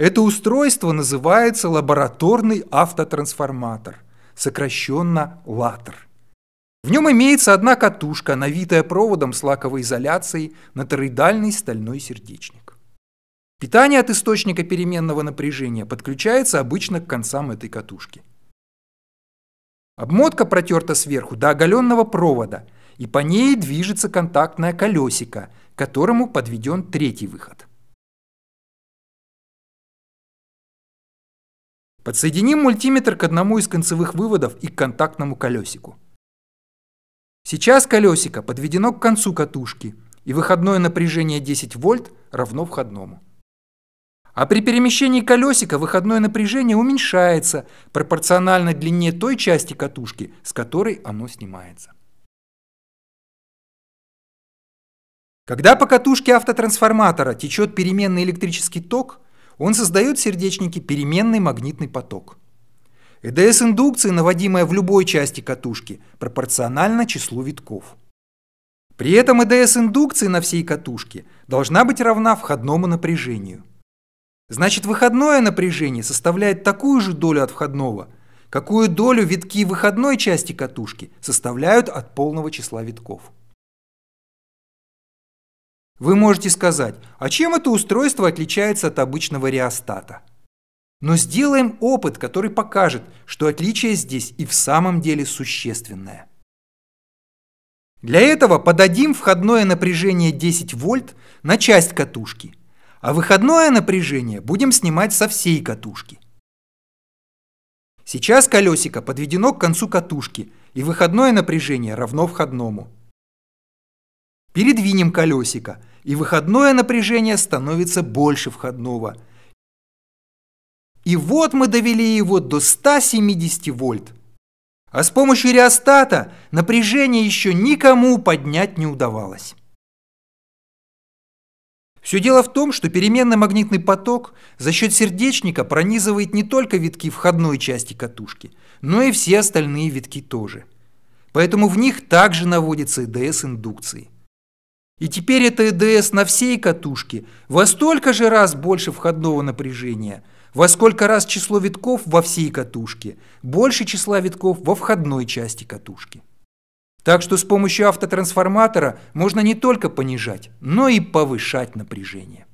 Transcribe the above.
Это устройство называется лабораторный автотрансформатор, сокращенно «ЛАТР». В нем имеется одна катушка, навитая проводом с лаковой изоляцией на тороидальный стальной сердечник. Питание от источника переменного напряжения подключается обычно к концам этой катушки. Обмотка протерта сверху до оголенного провода, и по ней движется контактное колесико, к которому подведен третий выход. Подсоединим мультиметр к одному из концевых выводов и к контактному колесику. Сейчас колесико подведено к концу катушки, и выходное напряжение 10 вольт равно входному. А при перемещении колесика выходное напряжение уменьшается пропорционально длине той части катушки, с которой оно снимается. Когда по катушке автотрансформатора течет переменный электрический ток, он создает в сердечнике переменный магнитный поток. ЭДС индукции, наводимая в любой части катушки, пропорциональна числу витков. При этом ЭДС индукции на всей катушке должна быть равна входному напряжению. Значит, выходное напряжение составляет такую же долю от входного, какую долю витки выходной части катушки составляют от полного числа витков. Вы можете сказать, а чем это устройство отличается от обычного реостата? Но сделаем опыт, который покажет, что отличие здесь и в самом деле существенное. Для этого подадим входное напряжение 10 вольт на часть катушки, а выходное напряжение будем снимать со всей катушки. Сейчас колесико подведено к концу катушки, и выходное напряжение равно входному. Передвинем колесико, и выходное напряжение становится больше входного. И вот мы довели его до 170 вольт. А с помощью реостата напряжение еще никому поднять не удавалось. Все дело в том, что переменный магнитный поток за счет сердечника пронизывает не только витки входной части катушки, но и все остальные витки тоже. Поэтому в них также наводится ЭДС индукции. И теперь это ЭДС на всей катушке во столько же раз больше входного напряжения, во сколько раз число витков во всей катушке больше числа витков во входной части катушки. Так что с помощью автотрансформатора можно не только понижать, но и повышать напряжение.